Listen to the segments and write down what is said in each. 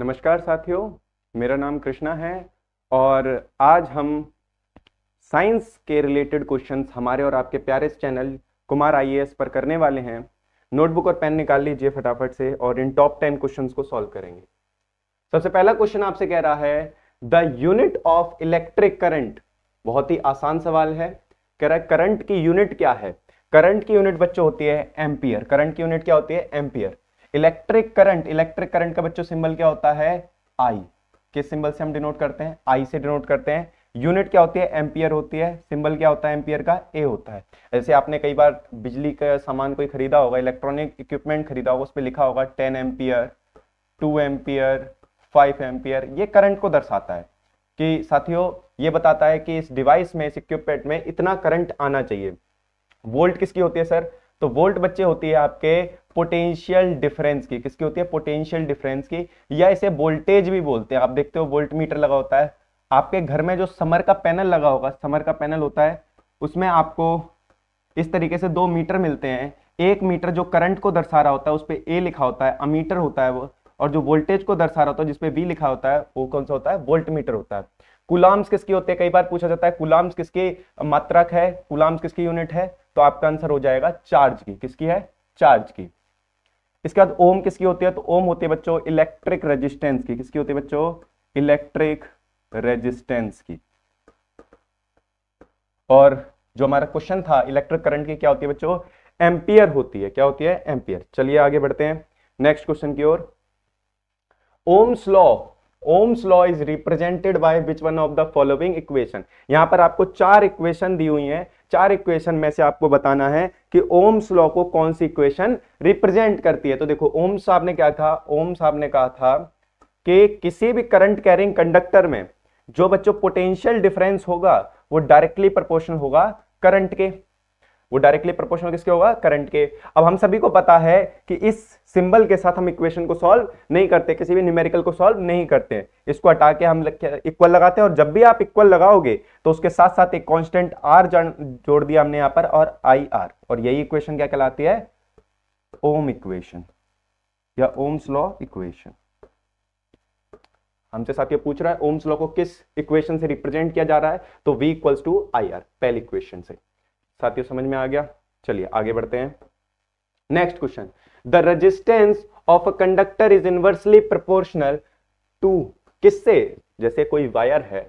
नमस्कार साथियों मेरा नाम कृष्णा है और आज हम साइंस के रिलेटेड क्वेश्चंस हमारे और आपके प्यारे चैनल कुमार आईएएस पर करने वाले हैं नोटबुक और पेन निकाल लीजिए फटाफट से और इन टॉप टेन क्वेश्चन को सॉल्व करेंगे सबसे पहला क्वेश्चन आपसे कह रहा है the unit of electric current बहुत ही आसान सवाल है कह रहा है करंट की यूनिट क्या है करंट की यूनिट बच्चों होती है एम्पियर करंट की यूनिट क्या होती है ampere electric current electric current का बच्चों सिंबल क्या होता है आई किस सिंबल से हम डिनोट करते हैं आई से डिनोट करते हैं यूनिट क्या होती है एम्पियर होती है सिंबल क्या होता है एम्पियर का ए होता है जैसे आपने कई बार बिजली का सामान कोई खरीदा होगा इलेक्ट्रॉनिक इक्विपमेंट खरीदा होगा उस पर लिखा होगा ten ampere two ampere five ampere ये करंट को दर्शाता है कि साथियों ये बताता है कि इस डिवाइस में इस इक्विपमेंट में इतना करंट आना चाहिए वोल्ट किसकी होती है सर तो वोल्ट बच्चे होती है आपके पोटेंशियल डिफरेंस की किसकी होती है पोटेंशियल डिफरेंस की या इसे वोल्टेज भी बोलते हैं आप देखते हो वोल्ट मीटर लगा होता है आपके घर में जो समर का पैनल लगा होगा समर का पैनल होता है उसमें आपको इस तरीके से दो मीटर मिलते हैं एक मीटर जो करंट को दर्शा रहा होता है उस पर ए लिखा होता है अमीटर होता है वो और जो वोल्टेज को दर्शा रहा होता है जिसपे बी लिखा होता है वो कौन सा होता है वोल्ट मीटर होता है कुलाम्स किसकी होते हैं कई बार पूछा जाता है कुलाम्स किसकी मात्रक है कुलाम्स किसकी यूनिट है तो आपका आंसर हो जाएगा चार्ज की किसकी है चार्ज की इसके बाद ओम किसकी होती है तो ओम होती है बच्चों इलेक्ट्रिक रेजिस्टेंस की किसकी होती है बच्चों इलेक्ट्रिक रेजिस्टेंस की और जो हमारा क्वेश्चन था इलेक्ट्रिक करंट की क्या होती है बच्चों एम्पियर होती है क्या होती है एम्पियर चलिए आगे बढ़ते हैं नेक्स्ट क्वेश्चन की ओर Ohm's law Ohm's law is represented by which one of the following equation यहां पर आपको चार इक्वेशन दी हुई हैं चार इक्वेशन में से आपको बताना है कि ओम्स लॉ को कौन सी इक्वेशन रिप्रेजेंट करती है तो देखो ओम साहब ने क्या कहा ओम साहब ने कहा था कि किसी भी करंट कैरिंग कंडक्टर में जो बच्चों पोटेंशियल डिफरेंस होगा वो डायरेक्टली प्रपोर्शनल होगा करंट के वो डायरेक्टली प्रोपोर्शनल किसके होगा करंट के अब हम सभी को पता है कि इस सिंबल के साथ हम इक्वेशन को सॉल्व नहीं करते किसी भी न्यूमेरिकल को सॉल्व नहीं करते इसको हटा के हम इक्वल लगाते हैं और जब भी आप इक्वल लगाओगे तो उसके साथ साथ एक कॉन्स्टेंट आर जोड़ दिया हमने यहां पर और आई आर और यही इक्वेशन क्या कहलाती है ओम इक्वेशन या ओम्स लॉ इक्वेशन हमसे साथ ये पूछ रहा है ओम्स लॉ को किस इक्वेशन से रिप्रेजेंट किया जा रहा है तो V equals to I R पहली इक्वेशन से साथियों समझ में आ गया चलिए आगे बढ़ते हैं next question the resistance of a conductor is inversely proportional to किससे जैसे कोई वायर है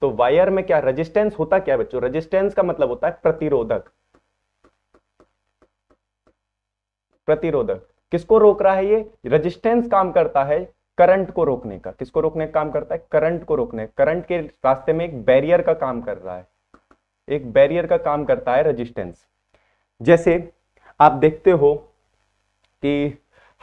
तो वायर में क्या रजिस्टेंस होता क्या बच्चों रजिस्टेंस का मतलब होता है प्रतिरोधक प्रतिरोधक किसको रोक रहा है ये रेजिस्टेंस काम करता है करंट को रोकने का किसको रोकने का काम करता है करंट को रोकने करंट के रास्ते में एक बैरियर का काम कर रहा है एक बैरियर का काम करता है रेजिस्टेंस जैसे आप देखते हो कि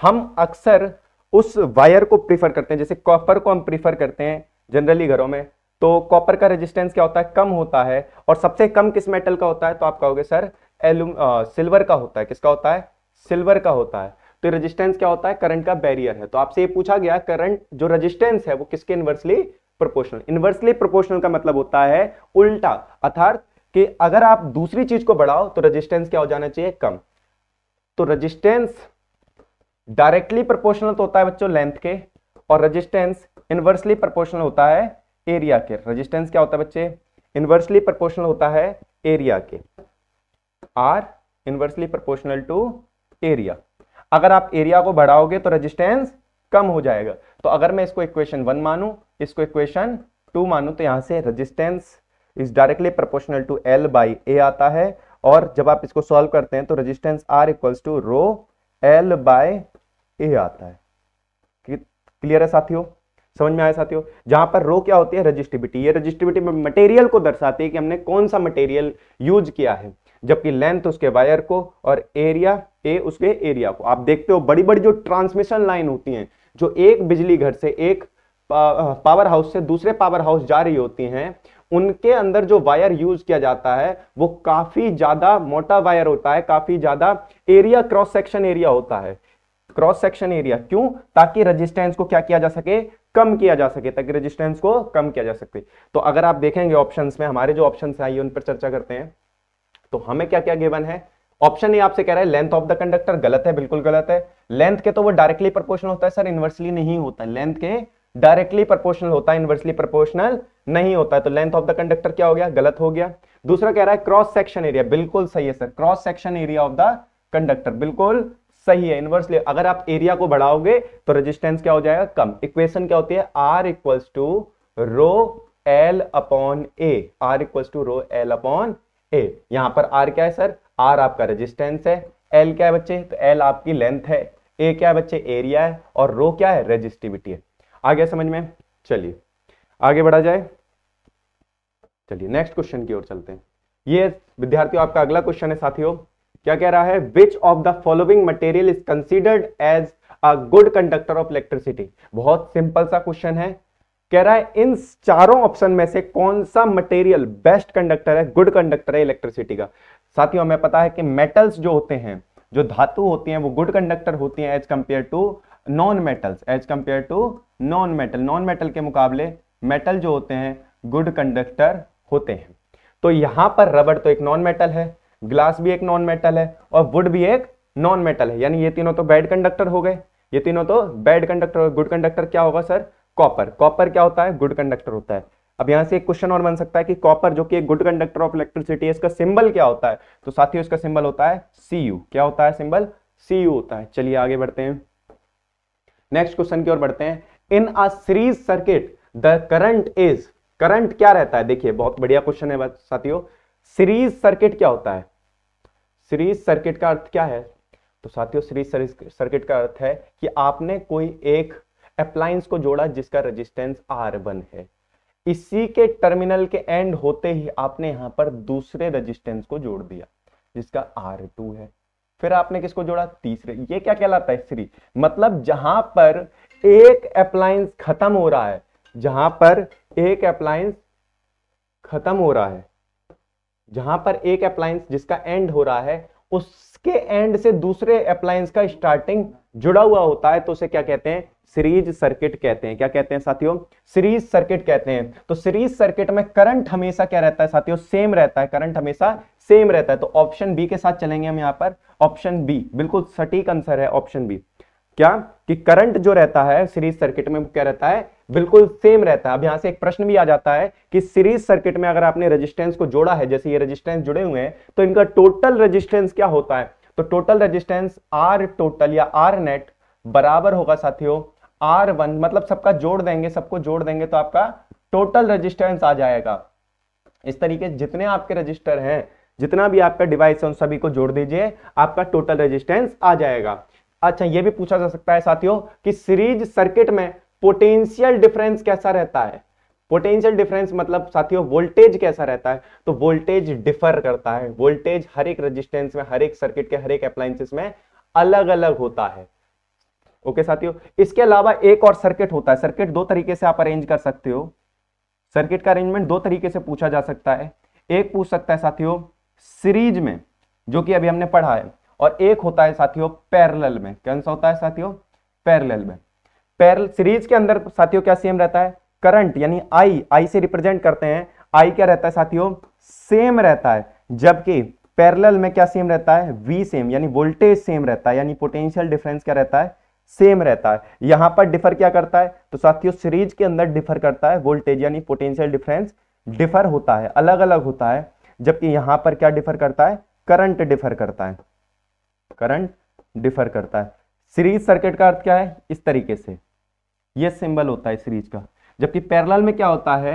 हम अक्सर उस वायर को प्रीफर करते हैं जैसे कॉपर को हम प्रीफर करते हैं जनरली घरों में तो कॉपर का रेजिस्टेंस क्या होता है कम होता है और सबसे कम किस मेटल का होता है तो आप कहोगे सर एलुम सिल्वर का होता है किसका होता है सिल्वर का होता है तो रेजिस्टेंस क्या होता है करंट का बैरियर है तो आपसे ये पूछा गया करंट जो रेजिस्टेंस है वो किसके इन्वर्सली प्रोपोर्शनल इन्वर्सली प्रोपोर्शनल का मतलब होता है उल्टा अर्थात कि अगर आप दूसरी चीज को बढ़ाओ तो रेजिस्टेंस क्या हो जाना चाहिए कम तो रेजिस्टेंस डायरेक्टली प्रोपोर्शनल तो होता है बच्चों लेंथ के और रेजिस्टेंस इनवर्सली प्रोपोर्शनल होता है एरिया के रेजिस्टेंस क्या होता है बच्चे इनवर्सली प्रोपोर्शनल होता है एरिया के R inversely proportional to area अगर आप एरिया को बढ़ाओगे तो रेजिस्टेंस कम हो जाएगा तो अगर मैं इसको इक्वेशन वन मानू इसको इक्वेशन टू मानू तो यहां से resistance is directly proportional to L by A आता है और जब आप इसको सॉल्व करते हैं तो resistance R equals to rho L by A आता है क्लियर है साथियों समझ में आया साथियों जहां पर रो क्या होती है रजिस्टिविटी ये रजिस्टिविटी में मटेरियल को दर्शाती है कि हमने कौन सा मटेरियल यूज किया है जबकि लेंथ उसके वायर को और एरिया ए उसके एरिया को आप देखते हो बड़ी बड़ी जो ट्रांसमिशन लाइन होती हैं जो एक बिजली घर से एक पावर हाउस से दूसरे पावर हाउस जा रही होती हैं उनके अंदर जो वायर यूज किया जाता है वो काफी ज्यादा मोटा वायर होता है काफी ज्यादा एरिया क्रॉस सेक्शन एरिया होता है क्रॉस सेक्शन एरिया क्यों ताकि रेजिस्टेंस को क्या किया जा सके कम किया जा सके ताकि रेजिस्टेंस को कम किया जा सके तो अगर आप देखेंगे ऑप्शन में हमारे जो ऑप्शन आई उन पर चर्चा करते हैं तो हमें क्या क्या गिवन है ऑप्शन ये आपसे कह रहा है लेंथ ऑफ द कंडक्टर गलत है बिल्कुल गलत है लेंथ के तो वो डायरेक्टली प्रपोर्शनल होता है सर इन्वर्सली नहीं होता लेंथ के डायरेक्टली प्रपोर्शनल होता है इन्वर्सली प्रपोर्शनल नहीं होता है तो लेंथ ऑफ द कंडक्टर क्या हो गया गलत हो गया दूसरा कह रहा है क्रॉस सेक्शन एरिया बिल्कुल सही है sir cross section area of the conductor बिल्कुल सही है इनवर्सली अगर आप एरिया को बढ़ाओगे तो रेजिस्टेंस क्या हो जाएगा कम इक्वेशन क्या होती है R equals to rho L upon A R equals to rho L upon A यहां पर आर क्या है सर आर आपका रेजिस्टेंस है एल क्या है बच्चे तो एल आपकी लेंथ है ए क्या है बच्चे एरिया है और रो क्या है रेजिस्टिविटी है आगे समझ में चलिए आगे बढ़ा जाए चलिए नेक्स्ट क्वेश्चन की ओर चलते हैं ये विद्यार्थियों आपका अगला क्वेश्चन है साथियों क्या कह रहा है which of the following material is considered as a good conductor of electricity बहुत सिंपल सा क्वेश्चन है कह रहा है इन चारों ऑप्शन में से कौन सा मटेरियल बेस्ट कंडक्टर है गुड कंडक्टर है इलेक्ट्रिसिटी का साथियों हमें पता है कि मेटल्स जो होते हैं जो धातु होती हैं वो गुड कंडक्टर होती हैं as compare to non metals as compare to non metal non metal के मुकाबले मेटल जो होते हैं गुड कंडक्टर होते हैं तो यहां पर रबड़ तो एक नॉन मेटल है ग्लास भी एक नॉन मेटल है और वुड भी एक नॉन मेटल है यानी ये तीनों तो बैड कंडक्टर हो गए ये तीनों तो बैड कंडक्टर और गुड कंडक्टर क्या होगा सर कॉपर कॉपर क्या होता है गुड कंडक्टर होता है अब यहां से एक क्वेश्चन और बन सकता है कि कॉपर जो कि गुड कंडक्टर ऑफ इलेक्ट्रिसिटी है इसका सिंबल क्या होता है तो साथ ही उसका सिंबल होता है सी क्या होता है सिंबल सी होता है चलिए आगे बढ़ते हैं नेक्स्ट क्वेश्चन की ओर बढ़ते हैं in a series circuit the current is current क्या रहता है देखिए बहुत बढ़िया क्वेश्चन है साथियों सीरीज सर्किट क्या होता है सीरीज सर्किट का अर्थ क्या है तो साथियों सीरीज सर्किट का अर्थ है कि आपने कोई एक अप्लायंस को जोड़ा जिसका रेजिस्टेंस आर वन है इसी के टर्मिनल के एंड होते ही आपने यहां पर दूसरे रेजिस्टेंस को जोड़ दिया जिसका आर टू है फिर आपने किसको जोड़ा तीसरे ये क्या कहलाता है सीरीज मतलब जहां पर एक अप्लायंस खत्म हो रहा है जहां पर एक अप्लायंस खत्म हो रहा है जहां पर एक अप्लायंस जिसका एंड हो रहा है उसके एंड से दूसरे अप्लायंस का स्टार्टिंग जुड़ा हुआ होता है तो उसे क्या कहते हैं सीरीज सर्किट कहते हैं क्या कहते हैं साथियों सीरीज सर्किट कहते हैं तो सीरीज सर्किट में करंट हमेशा क्या रहता है साथियों सेम रहता है करंट हमेशा सेम रहता है तो ऑप्शन बी के साथ चलेंगे हम यहां पर ऑप्शन बी बिल्कुल सटीक आंसर है ऑप्शन बी क्या कि करंट जो रहता है सीरीज सर्किट में क्या रहता है बिल्कुल सेम रहता है अब यहां से एक प्रश्न भी आ जाता है कि सीरीज सर्किट में अगर आपने रेजिस्टेंस को जोड़ा है जैसे ये रेजिस्टेंस जुड़े हुए हैं तो इनका टोटल रेजिस्टेंस क्या होता है तो टोटल रेजिस्टेंस आर टोटल या आर नेट बराबर होगा साथियों आर वन मतलब सबका जोड़ देंगे सबको जोड़ देंगे तो आपका टोटल रजिस्टेंस आ जाएगा इस तरीके जितने आपके रजिस्टर हैं जितना भी आपका डिवाइस है उन सभी को जोड़ दीजिए आपका टोटल रजिस्टेंस आ जाएगा अच्छा ये भी पूछा जा सकता है साथियों कि सीरीज सर्किट में पोटेंशियल डिफरेंस कैसा रहता है पोटेंशियल डिफरेंस मतलब साथियों वोल्टेज कैसा रहता है तो वोल्टेज डिफर करता है वोल्टेज हर एक रेजिस्टेंस में हर एक सर्किट के हर एक अप्लायसेस में अलग अलग होता है ओके साथियों इसके अलावा एक और सर्किट होता है सर्किट दो तरीके से आप अरेंज कर सकते हो सर्किट का अरेंजमेंट दो तरीके से पूछा जा सकता है एक पूछ सकता है साथियों सीरीज में जो कि अभी हमने पढ़ा है और एक होता है साथियों पैरल में कौन सा होता है साथियों पैरल में पैरल सीरीज के अंदर साथियों क्या सेम रहता है करंट यानी आई आई से रिप्रेजेंट करते हैं आई क्या रहता है साथियों सेम रहता है जबकि पैरेलल में क्या सेम रहता है वी सेम यानी वोल्टेज सेम रहता है यानी पोटेंशियल डिफरेंस क्या रहता है सेम रहता है यहां पर डिफर क्या करता है तो साथियों सीरीज के अंदर डिफर करता है वोल्टेज यानी पोटेंशियल डिफरेंस डिफर होता है अलग अलग होता है जबकि यहां पर क्या डिफर करता है करंट डिफर करता है करंट डिफर करता है सीरीज सर्किट का अर्थ क्या है इस तरीके से ये सिंबल होता है सीरीज का जबकि पैरेलल में क्या होता है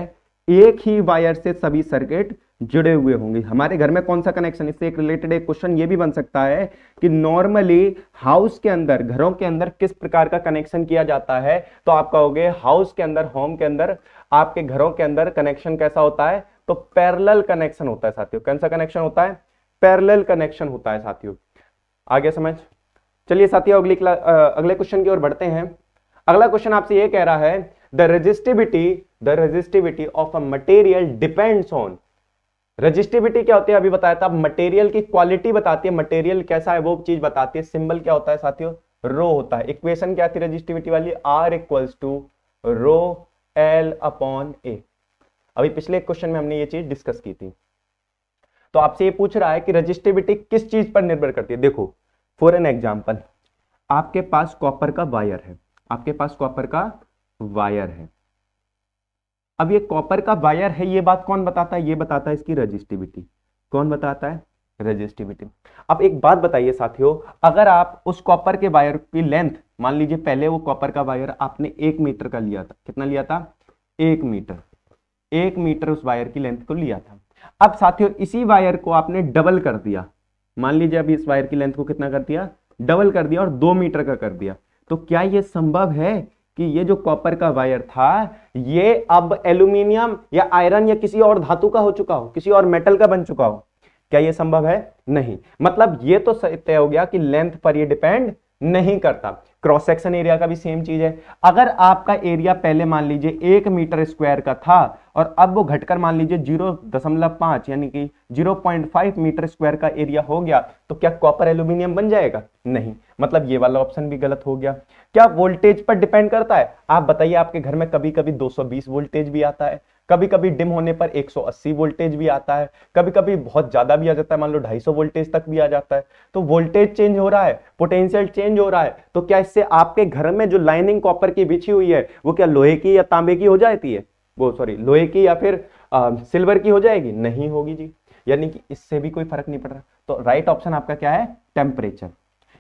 एक ही वायर से सभी सर्किट जुड़े हुए होंगे हमारे घर में कौन सा कनेक्शन इससे एक रिलेटेड एक क्वेश्चन ये भी बन सकता है कि नॉर्मली हाउस के अंदर घरों के अंदर किस प्रकार का कनेक्शन किया जाता है तो आप कहोगे हाउस के अंदर होम के अंदर आपके घरों के अंदर कनेक्शन कैसा होता है तो पैरेलल कनेक्शन होता है साथियों कौन सा कनेक्शन होता है पैरेलल कनेक्शन होता है साथियों आगे समझ चलिए साथियों अगली अगले क्वेश्चन की ओर बढ़ते हैं अगला क्वेश्चन आपसे ये कह रहा है the resistivity the resistivity of a material depends on resistivity क्या होती है अभी बताया था मटेरियल की क्वालिटी बताती है मटेरियल कैसा है वो चीज बताती है सिंबल क्या होता है साथियों रो होता है इक्वेशन क्या थी रजिस्टिविटी वाली R equals to rho L upon A अभी पिछले क्वेश्चन में हमने ये चीज डिस्कस की थी तो आपसे ये पूछ रहा है कि रजिस्टिविटी किस चीज पर निर्भर करती है देखो फॉर एन एग्जाम्पल आपके पास कॉपर का वायर है आपके पास कॉपर का वायर है अब ये कॉपर का वायर है ये बात कौन बताता है ये बताता है इसकी रजिस्टिविटी कौन बताता है रजिस्टिविटी अब एक बात बताइए साथियों अगर आप उस कॉपर के वायर की लेंथ मान लीजिए पहले वो कॉपर का वायर आपने एक मीटर का लिया था कितना लिया था एक मीटर एक मीटर उस वायर की लेंथ को लिया था अब साथियों इसी वायर को आपने डबल कर दिया मान लीजिए अभी इस वायर की लेंथ को कितना कर दिया डबल कर दिया और दो मीटर का कर दिया तो क्या यह संभव है कि ये जो कॉपर का वायर था ये अब एल्यूमिनियम या आयरन या किसी और धातु का हो चुका हो किसी और मेटल का बन चुका हो क्या ये संभव है नहीं मतलब ये तो तय हो गया कि लेंथ पर ये डिपेंड नहीं करता क्रॉस सेक्शन एरिया का भी सेम चीज है अगर आपका एरिया पहले मान लीजिए एक मीटर स्क्वायर का था और अब वो घटकर मान लीजिए जीरो दशमलव पांच यानी कि zero point five metre square का एरिया हो गया तो क्या कॉपर एल्यूमिनियम बन जाएगा नहीं मतलब ये वाला ऑप्शन भी गलत हो गया क्या वोल्टेज पर डिपेंड करता है आप बताइए आपके घर में कभी कभी दो वोल्टेज भी आता है कभी कभी डिम होने पर 180 वोल्टेज भी आता है कभी कभी बहुत ज़्यादा भी आ जाता है मान लो 250 वोल्टेज तक भी आ जाता है तो वोल्टेज चेंज हो रहा है पोटेंशियल चेंज हो रहा है तो क्या इससे आपके घर में जो लाइनिंग कॉपर की बिछी हुई है वो क्या लोहे की या तांबे की हो जाती है वो सॉरी लोहे की या फिर आ, सिल्वर की हो जाएगी नहीं होगी जी यानी कि इससे भी कोई फर्क नहीं पड़ रहा तो राइट ऑप्शन आपका क्या है टेम्परेचर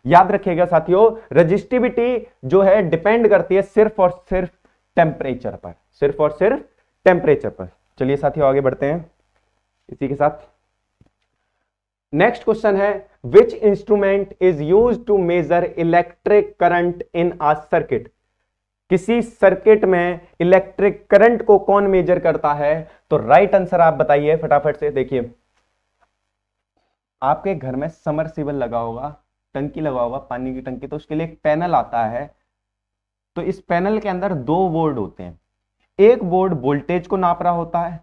याद रखिएगा साथियों रजिस्टिविटी जो है डिपेंड करती है सिर्फ और सिर्फ टेम्परेचर पर सिर्फ और सिर्फ टेम्परेचर पर चलिए साथियों आगे बढ़ते हैं इसी के साथ नेक्स्ट क्वेश्चन है which instrument is use to measure electric current in a circuit किसी सर्किट में इलेक्ट्रिक करंट को कौन मेजर करता है तो राइट आंसर आप बताइए फटाफट से देखिए आपके घर में समरसीबल लगा होगा टंकी लगा होगा पानी की टंकी तो उसके लिए एक पैनल आता है तो इस पैनल के अंदर दो बोर्ड होते हैं एक बोर्ड वोल्टेज को नाप रहा होता है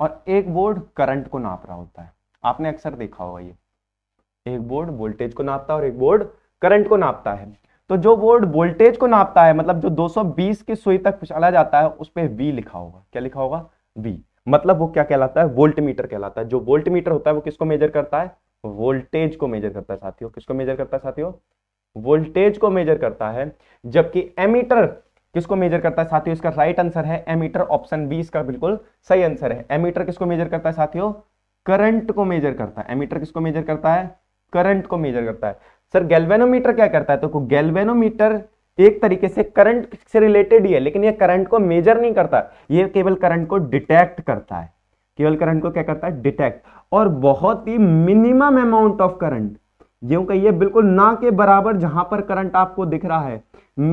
और एक बोर्ड करंट को नाप रहा होता है आपने अक्सर देखा होगा ये एक बोर्ड वोल्टेज को नापता है और एक बोर्ड करंट को नापता है तो जो बोर्ड वोल्टेज को नापता है मतलब जो 220 की सुई तक चला जाता है उस पर वी लिखा होगा क्या लिखा होगा वी मतलब वो क्या कहलाता है वोल्ट मीटर कहलाता है जो वोल्ट मीटर होता है वो किसको मेजर करता है वोल्टेज को मेजर करता है साथियों किसको मेजर करता है साथियों वोल्टेज को मेजर करता है जबकि एमीटर किसको मेजर करता है साथियों इसका राइट आंसर है एमीटर ऑप्शन बी इसका बिल्कुल सही आंसर है एमीटर किसको मेजर करता है साथियों करंट को मेजर करता है एमीटर किसको मेजर करता है करंट को मेजर करता है सर गैल्वेनोमीटर क्या करता है तो गैल्वेनोमीटर एक तरीके से करंट से रिलेटेड ही है लेकिन ये करंट को मेजर नहीं करता ये केवल करंट को डिटेक्ट करता है केवल करंट को क्या करता है डिटेक्ट और बहुत ही मिनिमम अमाउंट ऑफ करंट यूं कहिए बिल्कुल ना के बराबर जहां पर करंट आपको दिख रहा है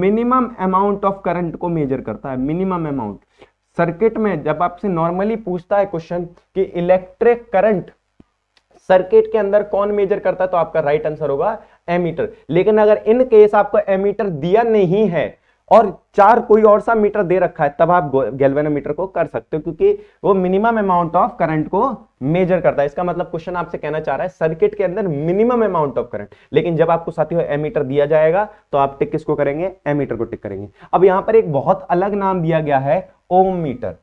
मिनिमम अमाउंट ऑफ करंट को मेजर करता है मिनिमम अमाउंट सर्किट में जब आपसे नॉर्मली पूछता है क्वेश्चन कि इलेक्ट्रिक करंट सर्किट के अंदर कौन मेजर करता है तो आपका राइट आंसर होगा एमीटर लेकिन अगर इन केस आपको एमीटर दिया नहीं है और चार कोई और सा मीटर दे रखा है तब आप गैल्वेनोमीटर को कर सकते हो क्योंकि वो मिनिमम अमाउंट ऑफ करंट को मेजर करता है इसका मतलब क्वेश्चन आपसे कहना चाह रहा है सर्किट के अंदर मिनिमम अमाउंट ऑफ करंट लेकिन जब आपको साथियों एमीटर दिया जाएगा तो आप टिक किसको करेंगे एमीटर को टिक करेंगे अब यहां पर एक बहुत अलग नाम दिया गया है ओम मीटर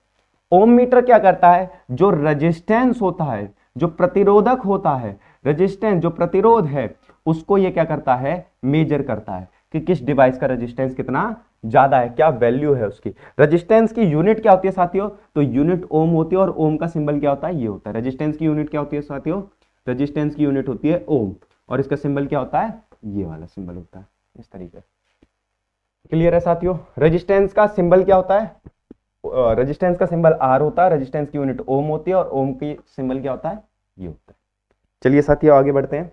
ओम मीटर क्या करता है जो रजिस्टेंस होता है जो प्रतिरोधक होता है रजिस्टेंस जो प्रतिरोध है उसको यह क्या करता है मेजर करता है कि किस डिवाइस का रजिस्टेंस कितना ज़्यादा है क्या वैल्यू है उसकी रजिस्टेंस की यूनिट क्या होती है साथियों तो यूनिट ओम होती है और ओम का सिंबल क्या होता है ये होता है रजिस्टेंस की यूनिट क्या होती है साथियों रजिस्टेंस की यूनिट होती है ओम और इसका सिंबल क्या होता है ये वाला सिंबल होता है इस तरीके क्लियर है साथियों रजिस्टेंस का सिंबल क्या होता है रजिस्टेंस का सिंबल आर होता है रजिस्टेंस की यूनिट ओम होती है और ओम की सिंबल क्या होता है ये होता है चलिए साथियों आगे बढ़ते हैं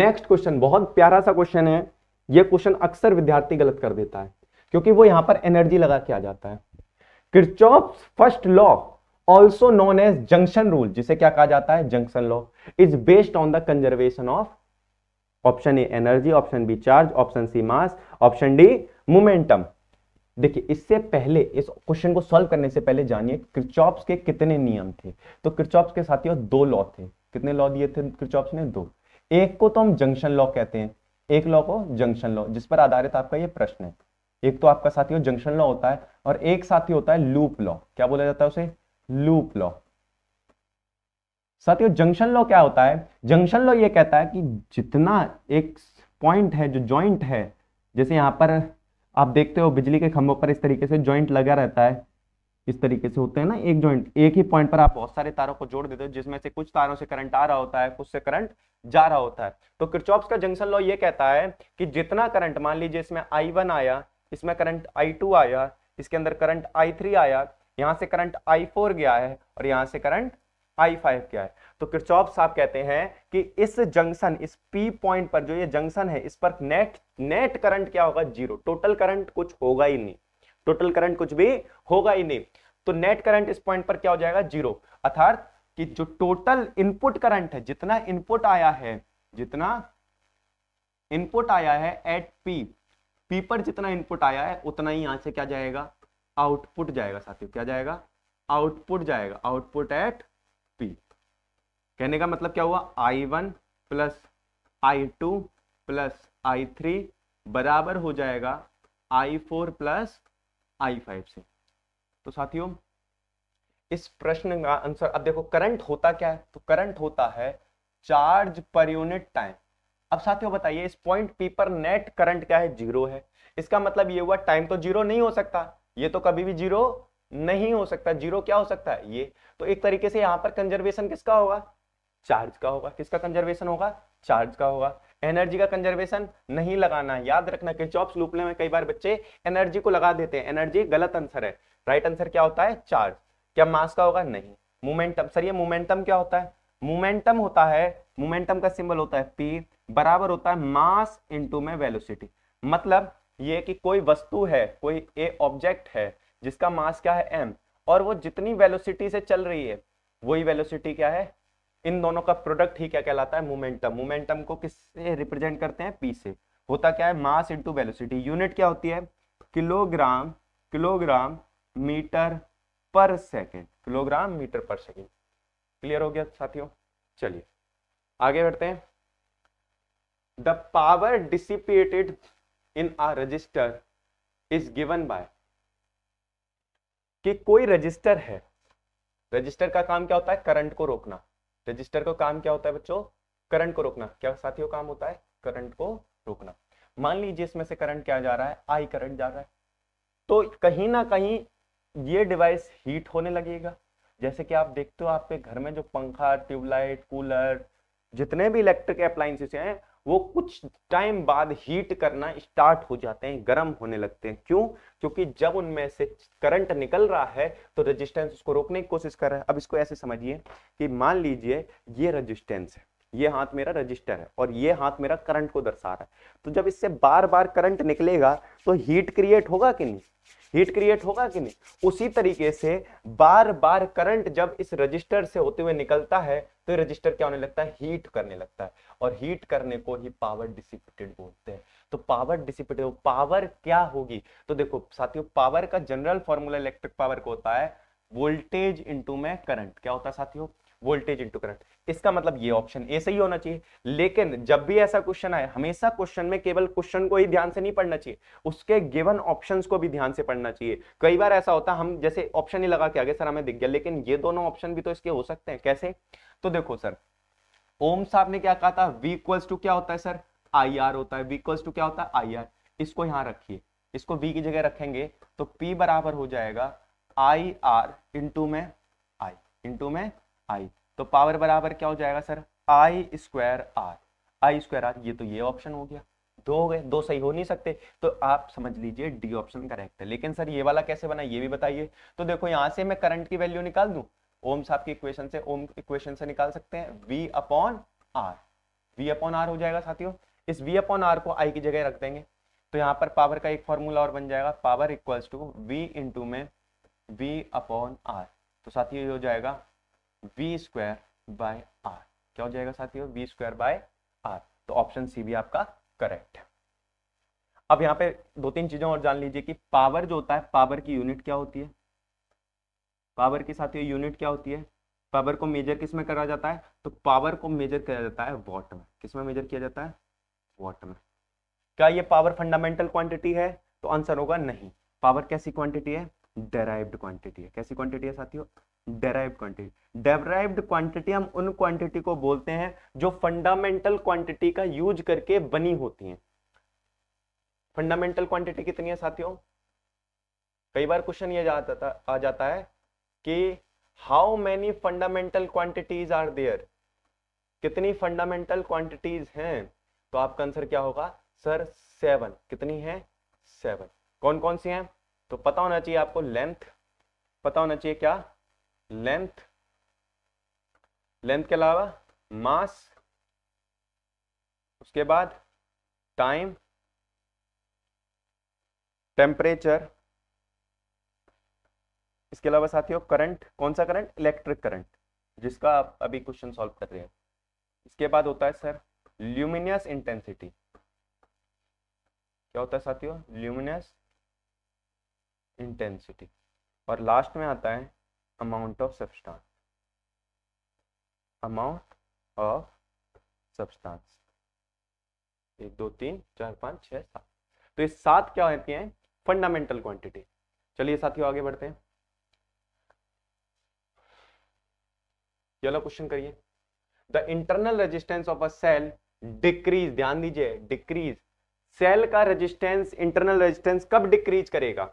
नेक्स्ट क्वेश्चन बहुत प्यारा सा क्वेश्चन है ये क्वेश्चन अक्सर विद्यार्थी गलत कर देता है क्योंकि वो यहां पर एनर्जी लगा के आ जाता है Kirchhoff first law also known as junction rule जिसे क्या कहा जाता है junction law is based on the conservation of option A energy option B charge option C mass option D momentum देखिए इससे पहले इस क्वेश्चन को सॉल्व करने से पहले जानिए क्रिचॉप्स के कितने नियम थे तो क्रिचॉप्स के साथियों दो लॉ थे कितने लॉ दिए थे क्रिचॉप्स ने दो एक को तो हम जंक्शन लॉ कहते हैं एक लॉ को जंक्शन लॉ जिस पर आधारित आपका ये प्रश्न है एक तो आपका साथी हो जंक्शन लॉ होता है और एक साथी होता है लूप लॉ क्या बोला जाता है उसे लूप लॉ साथियों जंक्शन लॉ क्या होता है जंक्शन लॉ ये कहता है कि जितना एक पॉइंट है जो जॉइंट है जैसे यहां पर आप देखते हो बिजली के खंभों पर इस तरीके से जॉइंट लगा रहता है इस तरीके से होते हैं ना एक जॉइंट एक ही पॉइंट पर आप बहुत सारे तारों को जोड़ देते हो जिसमें से कुछ तारों से करंट आ रहा होता है कुछ से करंट जा रहा होता है तो क्रिचॉप्स का जंक्शन लॉ ये कहता है कि जितना करंट मान लीजिए इसमें आई वन आया इसमें करंट आई टू आया इसके अंदर करंट आई थ्री आया यहाँ से करंट आई फोर गया है और यहाँ से करंट आई फाइव गया है तो किरचॉप साहब कहते हैं कि इस जंक्शन इस पी पॉइंट पर जो ये जंक्शन है इस पर नेट नेट करंट क्या होगा जीरो टोटल करंट कुछ होगा ही नहीं टोटल करंट कुछ भी होगा ही नहीं तो नेट करंट इस पॉइंट पर क्या हो जाएगा जीरो अर्थात कि जो टोटल इनपुट करंट है जितना इनपुट आया है जितना इनपुट आया है एट पी पी पर जितना इनपुट आया है उतना ही यहां से क्या जाएगा आउटपुट जाएगा साथियों क्या जाएगा आउटपुट जाएगा आउटपुट एट पी कहने का मतलब क्या हुआ I one plus I two plus I three बराबर हो जाएगा I four plus I five से तो साथियों इस प्रश्न का आंसर अब देखो करंट होता क्या है तो करंट होता है चार्ज पर यूनिट टाइम अब साथियों बताइए इस पॉइंट पी पर नेट करंट क्या है जीरो है इसका मतलब ये हुआ टाइम तो जीरो नहीं हो सकता ये तो कभी भी जीरो नहीं हो सकता जीरो क्या हो सकता है ये तो एक तरीके से यहां पर कंजर्वेशन किसका होगा चार्ज का होगा किसका कंजर्वेशन होगा चार्ज का होगा एनर्जी का कंजर्वेशन नहीं लगाना याद रखना किचॉप्स लूपने में कई बार बच्चे एनर्जी को लगा देते हैं एनर्जी गलत आंसर है राइट आंसर क्या होता है चार्ज क्या मास का होगा नहीं मोमेंटम सर ये मोमेंटम क्या होता है मोमेंटम होता है मोमेंटम का सिंबल होता है पी बराबर होता है मास इंटू में वेलोसिटी मतलब ये कि कोई वस्तु है कोई ए ऑब्जेक्ट है जिसका मास क्या है एम और वो जितनी वेलोसिटी से चल रही है वही वेलोसिटी क्या है इन दोनों का प्रोडक्ट ही क्या कहलाता है मोमेंटम मोमेंटम को किससे रिप्रेजेंट करते हैं पी से होता क्या है मास इंटू वेलोसिटी यूनिट क्या होती है kilogram kilogram metre per second kilogram metre per second clear हो गया साथियों चलिए आगे बढ़ते हैं the power dissipated in a resistor is given by कि कोई रजिस्टर है रजिस्टर का काम क्या होता है करंट को रोकना रजिस्टर का काम क्या होता है बच्चों करंट को रोकना क्या साथियों काम होता है करंट को रोकना मान लीजिए इसमें से करंट क्या जा रहा है आई करंट जा रहा है तो कहीं ना कहीं ये डिवाइस हीट होने लगेगा जैसे कि आप देखते हो आपके घर में जो पंखा ट्यूबलाइट कूलर जितने भी इलेक्ट्रिक अप्लाइंसेस हैं वो कुछ टाइम बाद हीट करना स्टार्ट हो जाते हैं गर्म होने लगते हैं क्यों क्योंकि जब उनमें से करंट निकल रहा है तो रेजिस्टेंस उसको रोकने की कोशिश कर रहा है अब इसको ऐसे समझिए कि मान लीजिए ये रेजिस्टेंस है ये हाथ मेरा रजिस्टर है और ये हाथ मेरा करंट को दर्शा रहा है तो जब इससे बार बार करंट निकलेगा तो हीट क्रिएट होगा कि नहीं हीट क्रिएट होगा कि नहीं उसी तरीके से बार बार करंट जब इस रजिस्टर से होते हुए निकलता है तो ये रजिस्टर क्या होने लगता है हीट करने लगता है और हीट करने को ही पावर डिसिपेटेड बोलते हैं तो पावर डिसिपेटेड पावर क्या होगी तो देखो साथियों पावर का जनरल फॉर्मूला इलेक्ट्रिक पावर को होता है वोल्टेज इंटू में करंट क्या होता है साथियों वोल्टेज इंटू करंट इसका मतलब ये ऑप्शन ए सही होना चाहिए लेकिन जब भी ऐसा क्वेश्चन आए हमेशा क्वेश्चन में केवल क्वेश्चन को ही ध्यान से नहीं पढ़ना चाहिए उसके गिवन ऑप्शंस को भी ध्यान से पढ़ना चाहिए कई बार ऐसा होता हम जैसे ऑप्शन ही लगा के आगे सर हमें दिख गया लेकिन ये दोनों ऑप्शन भी तो इसके हो सकते हैं कैसे तो देखो सर ओम साहब ने क्या कहा था वीक्वल्स टू क्या होता है सर आई आर होता है वीक्वल्स टू क्या होता है आई आर इसको यहां रखिए इसको वी की जगह रखेंगे तो पी बराबर हो जाएगा आई आर इंटू में आई इंटू में आई तो पावर बराबर क्या हो जाएगा sir I square R I square R ये तो ये ऑप्शन हो गया दो हो गए दो सही हो नहीं सकते तो आप समझ लीजिए डी ऑप्शन करेक्ट है लेकिन सर ये वाला कैसे बना ये भी बताइए तो देखो यहाँ से मैं करंट की वैल्यू निकाल दूँ ओम साहब की इक्वेशन से ओम इक्वेशन से निकाल सकते हैं V upon R V upon R हो जाएगा साथियों इस वी अपॉन आर को आई की जगह रख देंगे तो यहाँ पर पावर का एक फॉर्मूला और बन जाएगा power equals to V into में v अपॉन आर तो साथियों ये हो जाएगा वी स्क्वायर बाय आर क्या हो जाएगा साथियों वी स्क्वायर बाय आर तो ऑप्शन सी भी आपका करेक्ट है अब यहाँ पे दो तीन चीजें और जान लीजिए कि पावर जो होता है पावर की यूनिट क्या होती है पावर के साथ यूनिट क्या होती है पावर को मेजर किस में करा जाता है तो पावर को मेजर किया जाता है वॉट में किस में मेजर किया जाता है वॉट में क्या ये पावर फंडामेंटल क्वांटिटी है तो आंसर होगा नहीं पावर कैसी क्वांटिटी है डेराइव्ड क्वांटिटी है कैसी क्वांटिटी है साथियों डेराइव क्वांटिटी डेराइव्ड क्वांटिटी हम उन क्वांटिटी को बोलते हैं जो फंडामेंटल क्वांटिटी का यूज करके बनी होती है फंडामेंटल क्वांटिटी कितनी है साथियों कई बार क्वेश्चन ये जाता आ जाता है कि how many fundamental quantities are there कितनी फंडामेंटल क्वांटिटीज हैं तो आपका आंसर क्या होगा सर सेवन कितनी है सेवन कौन कौन सी हैं तो पता होना चाहिए आपको लेंथ पता होना चाहिए क्या लेंथ लेंथ के अलावा मास उसके बाद टाइम टेम्परेचर इसके अलावा साथियों करंट कौन सा करंट इलेक्ट्रिक करंट जिसका आप अभी क्वेश्चन सॉल्व कर रहे हैं इसके बाद होता है सर ल्यूमिनियस इंटेंसिटी क्या होता है साथियों ल्यूमिनियस इंटेंसिटी और लास्ट में आता है amount of substance amount of substance एक दो तीन चार पाँच छः सात तो ये सात क्या होती हैं फंडामेंटल क्वांटिटी चलिए साथियों आगे बढ़ते हैं चलो क्वेश्चन करिए the internal resistance of a cell decrease ध्यान दीजिए डिक्रीज सेल का रेजिस्टेंस इंटरनल रेजिस्टेंस कब डिक्रीज करेगा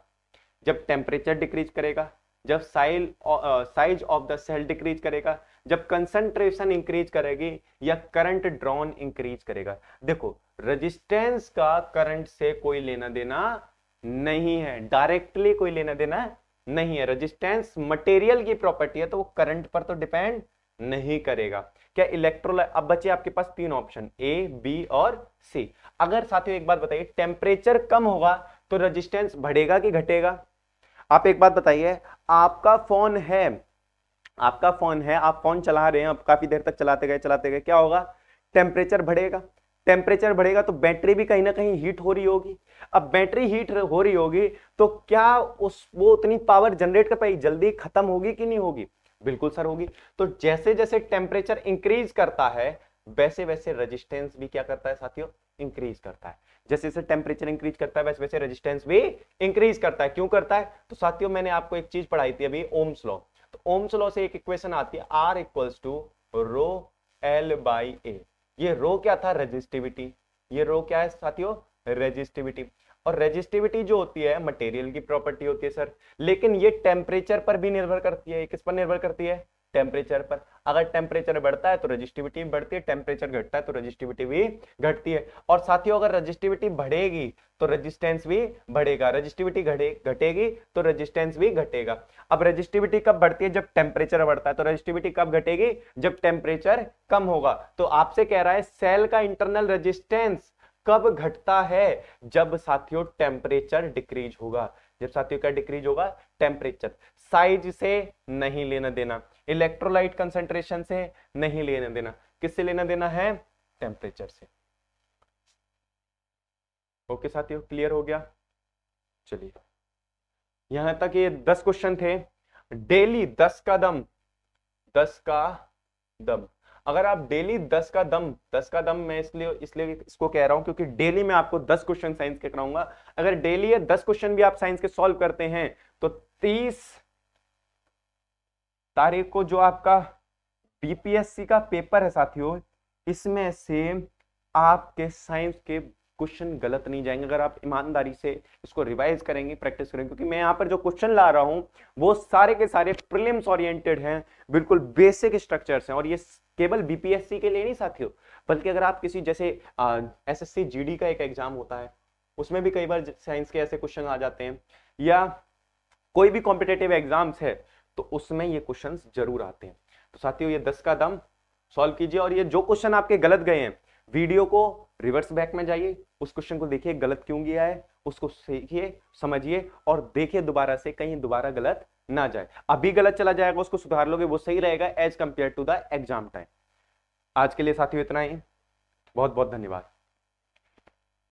जब टेम्परेचर डिक्रीज करेगा जब साइल size of the cell decrease करेगा जब कंसंट्रेशन इंक्रीज करेगी या करंट ड्रॉन इंक्रीज करेगा देखो रेजिस्टेंस का करंट से कोई लेना देना नहीं है डायरेक्टली कोई लेना देना नहीं है रेजिस्टेंस मटेरियल की प्रॉपर्टी है तो वो करंट पर तो डिपेंड नहीं करेगा क्या इलेक्ट्रोलाइट अब बचे आपके पास तीन ऑप्शन ए बी और सी अगर साथियों एक बात बताइए टेम्परेचर कम होगा तो रेजिस्टेंस बढ़ेगा कि घटेगा आप एक बात बताइए आपका फोन है आपका फोन है आप फोन चला रहे हैं आप काफी देर तक चलाते गए चलाते गए क्या होगा टेम्परेचर बढ़ेगा टेम्परेचर बढ़ेगा तो बैटरी भी कहीं ना कहीं हीट हो रही होगी अब बैटरी हीट हो रही होगी तो क्या उस वो उतनी पावर जनरेट कर पाएगी जल्दी खत्म होगी कि नहीं होगी बिल्कुल सर होगी तो जैसे जैसे टेम्परेचर इंक्रीज करता है वैसे वैसे रेजिस्टेंस भी क्या करता है साथियों इंक्रीज करता है जैसे जैसे टेम्परेचर इंक्रीज करता है वैसे वैसे रेजिस्टेंस भी इंक्रीज करता है क्यों करता है तो साथियों मैंने आपको एक चीज पढ़ाई थी अभी ओम्स लॉ तो ओम्स लॉ से एक इक्वेशन आती है R equals to rho L by A ये रो क्या था रेजिस्टिविटी ये रो क्या है साथियों रेजिस्टिविटी और रेजिस्टिविटी जो होती है मटेरियल की प्रॉपर्टी होती है सर लेकिन ये टेम्परेचर पर भी निर्भर करती है किस पर निर्भर करती है टेम्परेचर पर अगर टेम्परेचर बढ़ता है तो रजिस्टिविटी बढ़ती है टेम्परेचर घटता है तो रजिस्टिविटी भी घटती है और साथ ही अगर रजिस्टिविटी बढ़ेगी तो रजिस्टेंस भी बढ़ेगा रजिस्टिविटी घटे घटेगी तो रजिस्टेंस भी घटेगा अब रजिस्टिविटी कब बढ़ती है जब टेम्परेचर बढ़ता है तो रजिस्टिविटी कब घटेगी जब टेम्परेचर कम होगा तो आपसे कह रहा है सेल का इंटरनल रजिस्टेंस कब घटता है जब साथियों टेम्परेचर डिक्रीज होगा जब साथियों का डिक्रीज होगा टेम्परेचर साइज से नहीं लेना देना इलेक्ट्रोलाइट कंसेंट्रेशन से नहीं लेना देना किससे लेना देना है टेम्परेचर से ओके साथियों क्लियर हो गया चलिए यहां तक ये दस क्वेश्चन थे डेली दस का दम दस का दम अगर आप डेली दस का दम दस का दम मैं इसलिए इसलिए इसको कह रहा हूं क्योंकि डेली मैं आपको दस क्वेश्चन साइंस के कराऊंगा अगर डेली ये दस क्वेश्चन भी आप साइंस के सॉल्व करते हैं तो तीस तारीख को जो आपका बीपीएससी का पेपर है साथियों इसमें से आपके साइंस के क्वेश्चन गलत नहीं जाएंगे अगर आप ईमानदारी से इसको रिवाइज करेंगे प्रैक्टिस करेंगे क्योंकि मैं यहाँ पर जो क्वेश्चन ला रहा हूँ वो सारे के सारे प्रिलिम्स ओरिएंटेड हैं बिल्कुल बेसिक स्ट्रक्चर्स हैं और ये केवल बीपीएससी के लिए नहीं साथियों बल्कि अगर आप किसी जैसे एस एस का एक एग्जाम होता है उसमें भी कई बार साइंस के ऐसे क्वेश्चन आ जाते हैं या कोई भी कॉम्पिटेटिव एग्जाम्स है तो उसमें ये क्वेश्चन जरूर आते हैं तो साथियों ये दस का दम सॉल्व कीजिए और ये जो क्वेश्चन आपके गलत गए हैं वीडियो को रिवर्स बैक में जाइए उस क्वेश्चन को देखिए गलत क्यों गया है उसको सीखिए समझिए और देखिए दोबारा से कहीं दोबारा गलत ना जाए अभी गलत चला जाएगा उसको सुधार लोगे वो सही रहेगा as compare to the exam time आज के लिए साथियों इतना ही बहुत बहुत धन्यवाद